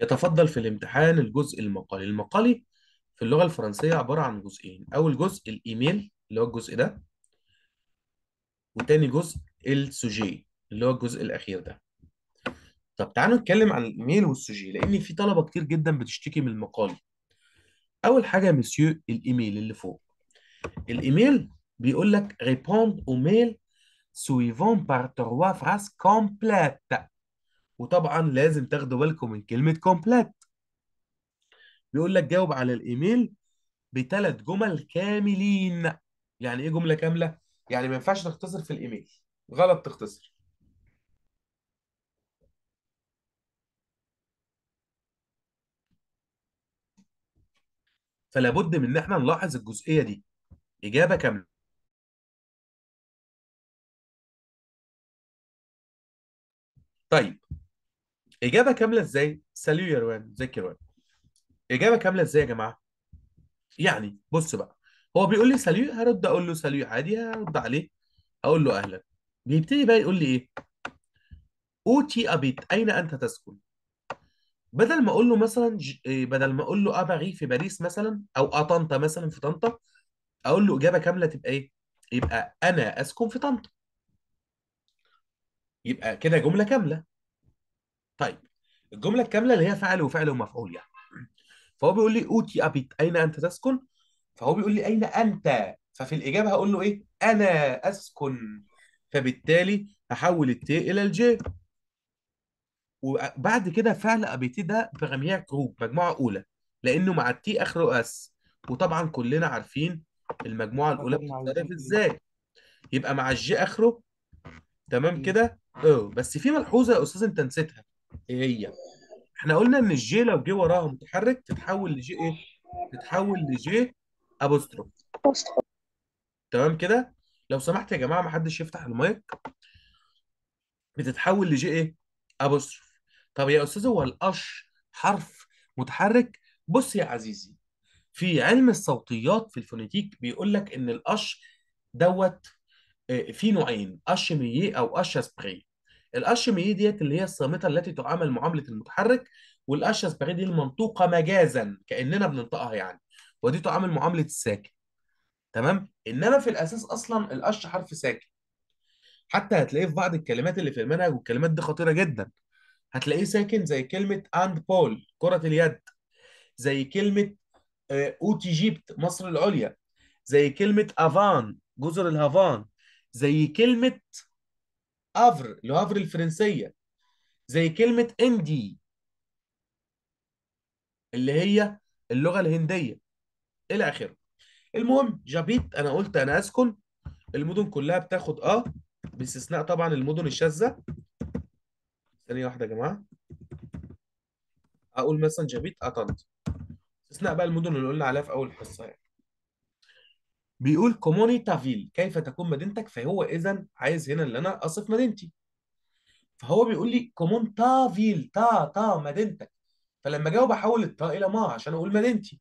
يتفضل في الامتحان الجزء المقالي المقالي في اللغة الفرنسية عبارة عن جزئين أول جزء الإيميل اللي هو الجزء ده وتاني جزء السوجي اللي هو الجزء الأخير ده طب تعالوا نتكلم عن الإيميل والسوجي لأن في طلبة كتير جدا بتشتكي من المقالي أول حاجة مسيو الإيميل اللي فوق الإيميل بيقول لك répondre au mail suivant par trois phrases complètes وطبعا لازم تاخدوا بالكم من كلمه كومبليت بيقول لك جاوب على الايميل بثلاث جمل كاملين يعني ايه جمله كامله يعني ما ينفعش تختصر في الايميل غلط تختصر فلا بد من ان احنا نلاحظ الجزئيه دي اجابه كامله طيب اجابه كامله ازاي ساليو يا روان ازيك يا روان اجابه كامله ازاي يا جماعه يعني بص بقى هو بيقول لي ساليو هرد اقول له ساليو عادي هرد عليه اقول له اهلا بيبتدي بقى يقول لي ايه اوتي ابيت اين انت تسكن بدل ما اقول له مثلا ج... إيه، بدل ما اقول له اباغي في باريس مثلا او اطنطا مثلا في طنطا اقول له اجابه كامله تبقى ايه يبقى انا اسكن في طنطا يبقى كده جمله كامله طيب الجمله الكامله اللي هي فعل وفعل ومفعول يعني فهو بيقول لي اوتي ابيت اين انت تسكن فهو بيقول لي اين انت ففي الاجابه هقول له ايه انا اسكن فبالتالي هحول الت الى الجي وبعد كده فعل ابيتي ده بجميع جروب مجموعه اولى لانه مع التي اخره اس وطبعا كلنا عارفين المجموعه الاولى بتتصرف ازاي يبقى مع الجي اخره تمام كده اه بس في ملحوظه يا استاذ انت نسيتها ايه هي؟ احنا قلنا ان الجي لو جه وراها متحرك تتحول لجي ايه؟ تتحول لجي ابوستروف تمام كده؟ لو سمحت يا جماعه ما حدش يفتح المايك بتتحول لجي ايه؟ ابوستروف طب يا استاذ هو القش حرف متحرك؟ بص يا عزيزي في علم الصوتيات في الفونيتيك بيقول لك ان القش دوت آه، في نوعين قش مييه او قش اسبري الاشيوم اي ديت اللي هي الصامته التي تعامل معامله المتحرك والاشياس بعيد دي المنطوقه مجازا كاننا بننطقها يعني ودي تعامل معامله الساكن تمام انما في الاساس اصلا القش حرف ساكن حتى هتلاقيه في بعض الكلمات اللي في المنهج والكلمات دي خطيره جدا هتلاقيه ساكن زي كلمه اند بول كره اليد زي كلمه آه، اوت ايجيبت مصر العليا زي كلمه افان جزر الهافان زي كلمه افر افر الفرنسيه زي كلمه اندي اللي هي اللغه الهنديه الى اخره المهم جابيت انا قلت انا اسكن المدن كلها بتاخد اه باستثناء طبعا المدن الشاذه ثانيه واحده يا جماعه اقول مثلا جابيت اه استثناء بقى المدن اللي قلنا عليها في اول حصه يعني بيقول كوموني تافيل كيف تكون مدينتك فهو اذا عايز هنا اللي انا اصف مدينتي فهو بيقول لي كومون تافيل تا تا مدينتك فلما جاوب احول التا الى ما عشان اقول مدينتي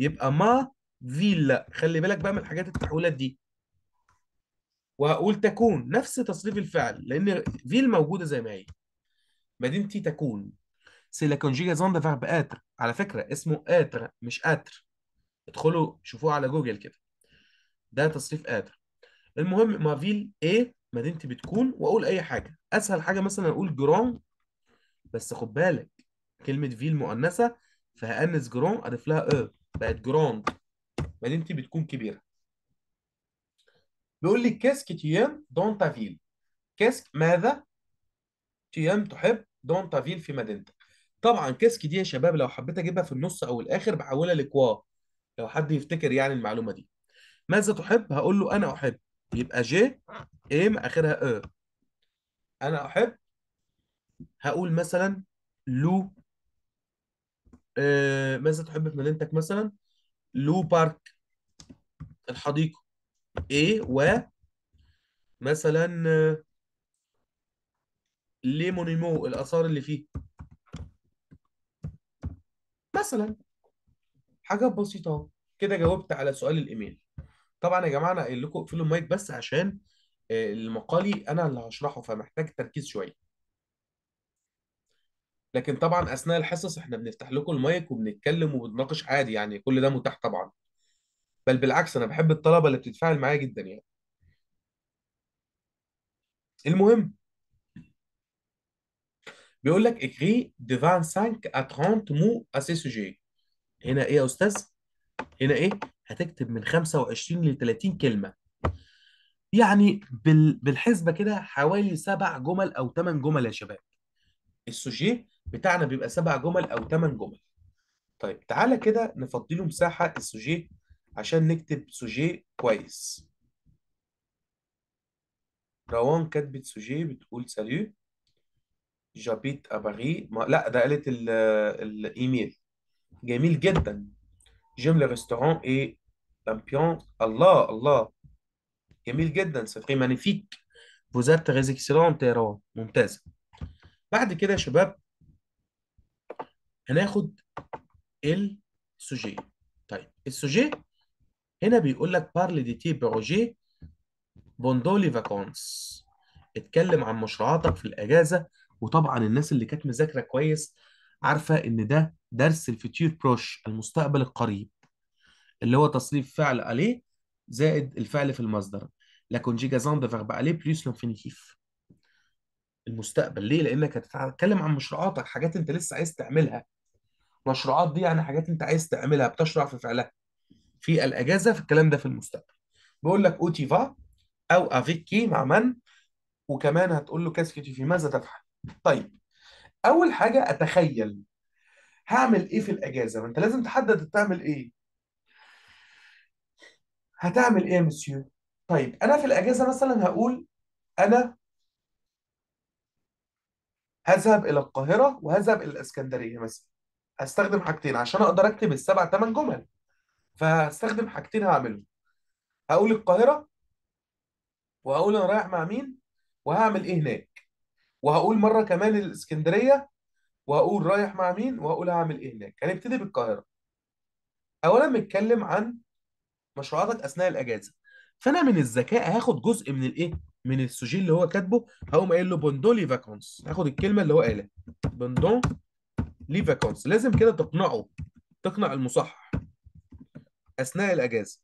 يبقى ما فيلا خلي بالك بقى من حاجات التحويلات دي وهقول تكون نفس تصريف الفعل لان فيل موجوده زي ما هي مدينتي تكون سي لا كونجيجازون ده فيرب اتر على فكره اسمه اتر مش اتر ادخلوا شوفوه على جوجل كده ده تصريف قادر المهم ما فيل ايه مدينتي بتكون واقول اي حاجه اسهل حاجه مثلا اقول جرام بس خد بالك كلمه فيل مؤنثه فهأنس جرام اضيف لها اه بقت جراند مدينتي بتكون كبيره بيقول لي كاسك تيام دون تافيل كاسك ماذا تيام تحب دون تافيل في مدينتك طبعا كاسك دي يا شباب لو حبيت اجيبها في النص او الاخر بحولها لكوا لو حد يفتكر يعني المعلومه دي ماذا تحب هقول له انا احب يبقى جي ام اخرها ا e. أه. انا احب هقول مثلا لو آه ماذا تحب في مدينتك مثلا لو بارك الحديقه ايه و مثلا ليمونيمو آه، الاثار اللي فيه مثلا حاجات بسيطه كده جاوبت على سؤال الايميل طبعا يا جماعه انا قايل لكم اقفلوا المايك بس عشان آه، المقالي انا اللي هشرحه فمحتاج تركيز شويه لكن طبعا اثناء الحصص احنا بنفتح لكم المايك وبنتكلم وبنناقش عادي يعني كل ده متاح طبعا بل بالعكس انا بحب الطلبه اللي بتتفاعل معايا جدا يعني المهم بيقول لك اكري دي 25 ا 30 مو اسي سوجي هنا ايه يا استاذ هنا ايه هتكتب من 25 ل 30 كلمه يعني بالحسبه كده حوالي سبع جمل او ثمان جمل يا شباب السوجيه بتاعنا بيبقى سبع جمل او ثمان جمل طيب تعالى كده نفضي له مساحه السوجيه عشان نكتب سوجيه كويس روان كتبت سوجيه بتقول ساليو جابيت اباري ما لا ده قالت الايميل جميل جدا j'aime le restaurant et l'ambiance. الله الله جميل جدا سفري مانيفيك فوزات êtes très تيرو ممتاز. بعد كده يا شباب هناخد السوجي طيب السوجي هنا بيقول لك بارلي دي تي بروجي بوندولي فاكونس اتكلم عن مشروعاتك في الاجازه وطبعا الناس اللي كانت مذاكره كويس عارفه ان ده درس الفيتير بروش المستقبل القريب اللي هو تصريف فعل عليه زائد الفعل في المصدر لا كونجيجازون دو فيرب عليه بليس لانفينيتيف المستقبل ليه لانك هتتكلم عن مشروعاتك حاجات انت لسه عايز تعملها مشروعات دي يعني حاجات انت عايز تعملها بتشرع في فعلها في الاجازه في الكلام ده في المستقبل بقول لك اوتي فا او افيكي مع من وكمان هتقول له كاسكتي في ماذا تفعل طيب اول حاجه اتخيل هعمل ايه في الاجازه ما انت لازم تحدد هتعمل ايه هتعمل ايه يا مسيو طيب انا في الاجازه مثلا هقول انا هذهب الى القاهره وهذهب الى الاسكندريه مثلا هستخدم حاجتين عشان اقدر اكتب السبع ثمان جمل فهستخدم حاجتين هعملهم هقول القاهره وهقول انا رايح مع مين وهعمل ايه هناك وهقول مره كمان الاسكندريه واقول رايح مع مين واقول هعمل ايه هناك هنبتدي يعني بالقاهره اولا بنتكلم عن مشروعاتك اثناء الاجازه فانا من الذكاء هاخد جزء من الايه من السوجي اللي هو كاتبه هقوم قايل له بوندون لي فاكونس هاخد الكلمه اللي هو قالها بوندون لي فاكونس لازم كده تقنعه تقنع المصحح اثناء الاجازه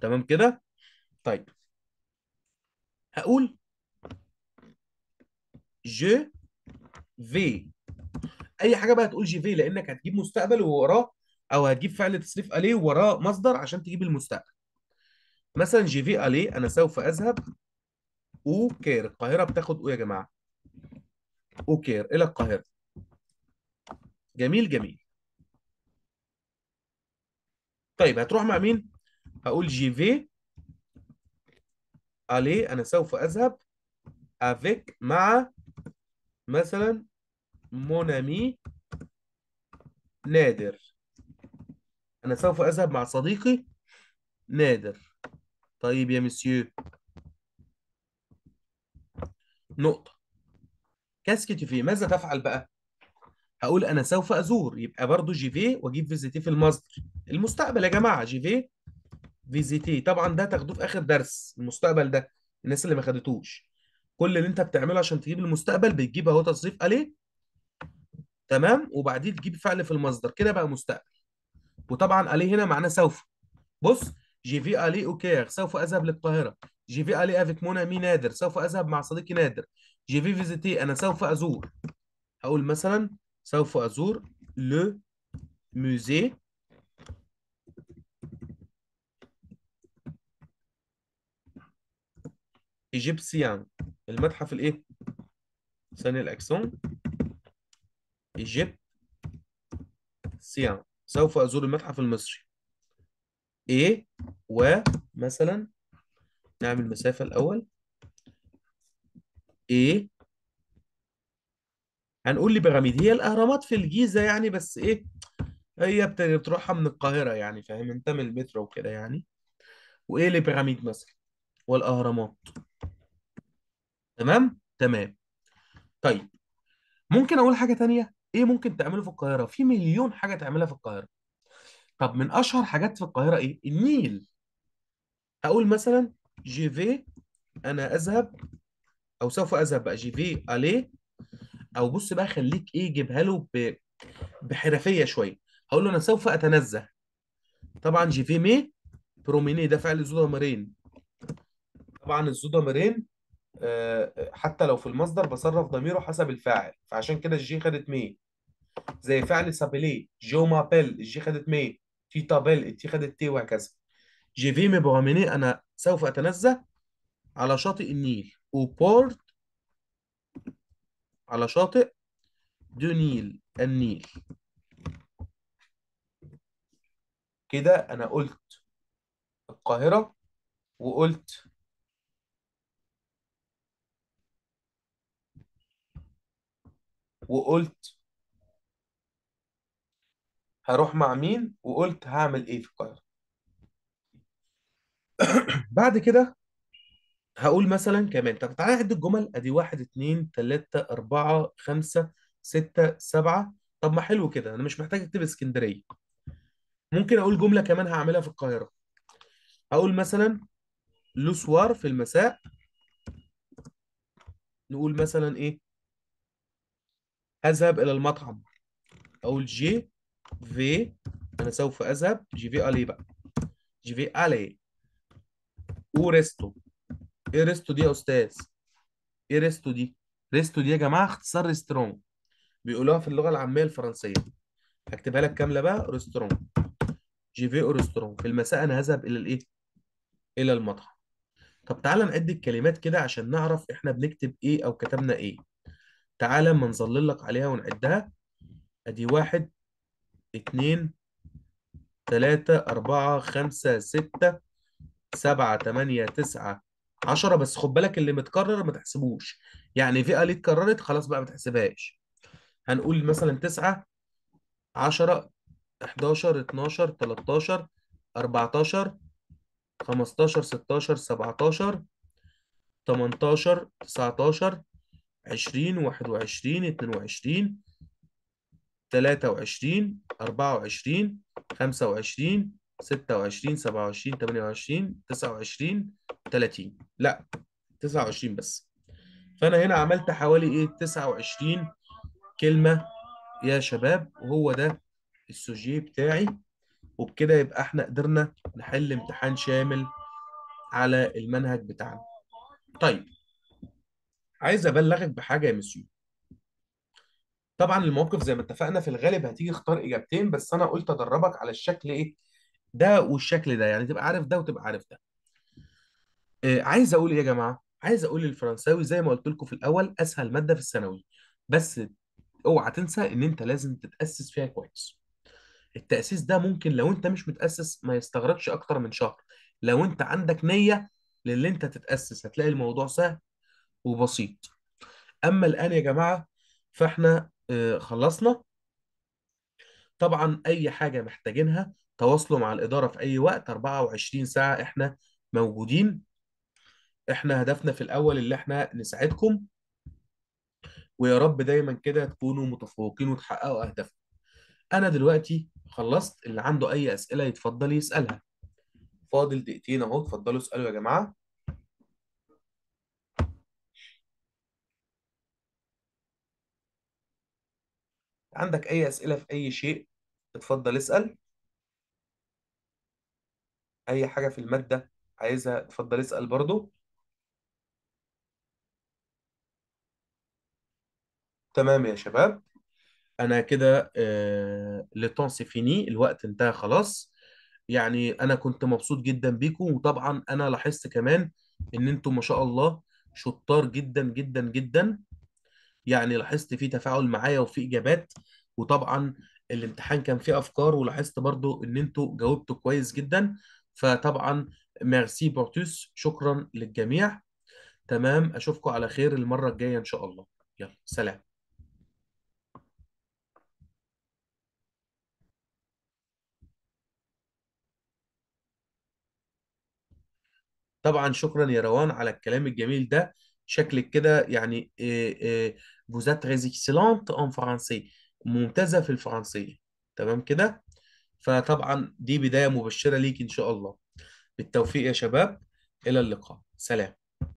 تمام كده طيب هقول جي في اي حاجه بقى تقول جي في لانك هتجيب مستقبل ووراه او هتجيب فعل تصريف اليه وراه مصدر عشان تجيب المستقبل مثلا جي في اليه انا سوف اذهب او كير القاهره بتاخد او يا جماعه او كير الى القاهره جميل جميل طيب هتروح مع مين هقول جي في اليه انا سوف اذهب افيك مع مثلا مونامي نادر أنا سوف أذهب مع صديقي نادر طيب يا مسيو نقطة كاسكت في ماذا تفعل بقى؟ هقول أنا سوف أزور يبقى برضو في وأجيب فيزيتي في المصدر المستقبل يا جماعة في فيزيتي طبعا ده تاخدوه في آخر درس المستقبل ده الناس اللي ما خدتوش كل اللي انت بتعمله عشان تجيب المستقبل بتجيب اهو تصريف عليه تمام وبعدين تجيب فعل في المصدر كده بقى مستقبل وطبعا عليه هنا معناه سوف بص جي في الي اوكير سوف اذهب للقاهره جي في الي افيك مونا مي نادر سوف اذهب مع صديقي نادر جي في فيزيتي انا سوف ازور هقول مثلا سوف ازور لو ميوزي ايجيبسيان المتحف الايه؟ ثاني الاكسون ايجيب سيان سوف ازور المتحف المصري ايه ومثلا نعمل مسافه الاول ايه هنقول لي بيراميد هي الاهرامات في الجيزه يعني بس ايه هي بتروحها من القاهره يعني فاهم انت من المترو وكده يعني وايه بيراميد مثلا والاهرامات تمام تمام طيب ممكن اقول حاجه تانية ايه ممكن تعمله في القاهره في مليون حاجه تعملها في القاهره طب من اشهر حاجات في القاهره ايه النيل اقول مثلا جي في انا اذهب او سوف اذهب بقى جي في الي او بص بقى خليك ايه جيبها له بحرفيه شويه هقول له انا سوف اتنزه طبعا جي في مي بروميني ده فعل زودامرين طبعا الزودامرين حتى لو في المصدر بصرف ضميره حسب الفاعل فعشان كده الجي خدت مي زي فعل سابيلي جو مابيل الجي خدت مي تي تابيل التي خدت تي وهكذا جي في مي انا سوف اتنزه على شاطئ النيل بورت على شاطئ دو نيل النيل كده انا قلت القاهرة وقلت وقلت هروح مع مين وقلت هعمل ايه في القاهرة بعد كده هقول مثلا كمان طب تعالى عد الجمل ادي واحد اتنين تلاتة اربعة خمسة ستة سبعة طب ما حلو كده انا مش محتاج اكتب اسكندرية ممكن اقول جملة كمان هعملها في القاهرة هقول مثلا لو سوار في المساء نقول مثلا ايه أذهب إلى المطعم أقول جي في أنا سوف أذهب جي في ألي بقى جي في ألي وريستو إيه ريستو دي يا أستاذ؟ إيه ريستو دي؟ ريستو دي يا جماعة اختصار ريسترون بيقولوها في اللغة العامية الفرنسية هكتبها لك كاملة بقى ريسترون جي في ريسترون في المساء أنا هذهب إلى الإيه؟ إلى المطعم طب تعالى نعد الكلمات كده عشان نعرف إحنا بنكتب إيه أو كتبنا إيه تعالى اما نظلل لك عليها ونعدها ادي واحد اتنين تلاتة أربعة خمسة ستة سبعة تمانية تسعة عشرة بس خد بالك اللي متكرر ما تحسبوش يعني فئة اللي اتكررت خلاص بقى ما تحسبهاش هنقول مثلا تسعة عشرة حداشر اتناشر تلاتاشر أربعتاشر خمستاشر ستاشر سبعتاشر تمنتاشر تسعتاشر عشرين واحد وعشرين اتنين وعشرين تلاتة وعشرين أربعة وعشرين خمسة وعشرين ستة وعشرين سبعة وعشرين تمانية وعشرين تسعة وعشرين تلاتين لا تسعة وعشرين بس فأنا هنا عملت حوالي إيه تسعة وعشرين كلمة يا شباب وهو ده السوجيه بتاعي وبكده يبقى احنا قدرنا نحل امتحان شامل على المنهج بتاعنا طيب عايز ابلغك بحاجه يا مسيو طبعا المواقف زي ما اتفقنا في الغالب هتيجي اختار اجابتين بس انا قلت ادربك على الشكل ايه ده والشكل ده يعني تبقى عارف ده وتبقى عارف ده إيه عايز اقول ايه يا جماعه عايز اقول الفرنساوي زي ما قلت لكم في الاول اسهل ماده في الثانوي بس اوعى تنسى ان انت لازم تتاسس فيها كويس التاسيس ده ممكن لو انت مش متاسس ما يستغرقش اكتر من شهر لو انت عندك نيه للي انت تتاسس هتلاقي الموضوع سهل وبسيط اما الان يا جماعه فاحنا آه، خلصنا طبعا اي حاجه محتاجينها تواصلوا مع الاداره في اي وقت 24 ساعه احنا موجودين احنا هدفنا في الاول اللي احنا نساعدكم ويا رب دايما كده تكونوا متفوقين وتحققوا اهدافكم انا دلوقتي خلصت اللي عنده اي اسئله يتفضل يسالها فاضل دقيقتين اهو اتفضلوا اسالوا يا جماعه عندك أي أسئلة في أي شيء اتفضل اسأل أي حاجة في المادة عايزها اتفضل اسأل برضو تمام يا شباب أنا كده لتون سي فيني الوقت انتهى خلاص يعني أنا كنت مبسوط جدا بيكم وطبعا أنا لاحظت كمان إن أنتم ما شاء الله شطار جدا جدا جدا يعني لاحظت في تفاعل معايا وفي اجابات وطبعا الامتحان كان فيه افكار ولاحظت برضو ان انتوا جاوبتوا كويس جدا فطبعا ميرسي بورتوس شكرا للجميع تمام اشوفكم على خير المره الجايه ان شاء الله يلا سلام طبعا شكرا يا روان على الكلام الجميل ده شكلك كده يعني إيه إيه Vous êtes très excellente en français ممتازة في الفرنسية تمام كده فطبعا دي بداية مبشرة ليك إن شاء الله بالتوفيق يا شباب إلى اللقاء سلام